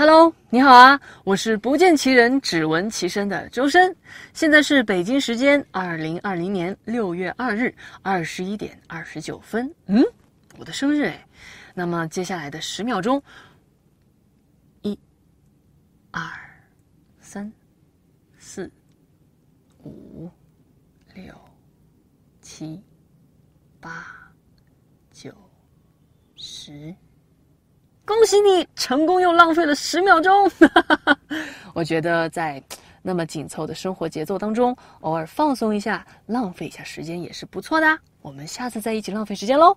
Hello，你好啊！我是不见其人只闻其声的周深，现在是北京时间二零二零年六月二日二十一点二十九分。嗯，我的生日哎！那么接下来的十秒钟，一、二、三、四、五、六、七、八、九、十。恭喜你成功又浪费了十秒钟。我觉得在那么紧凑的生活节奏当中，偶尔放松一下，浪费一下时间也是不错的。我们下次再一起浪费时间喽。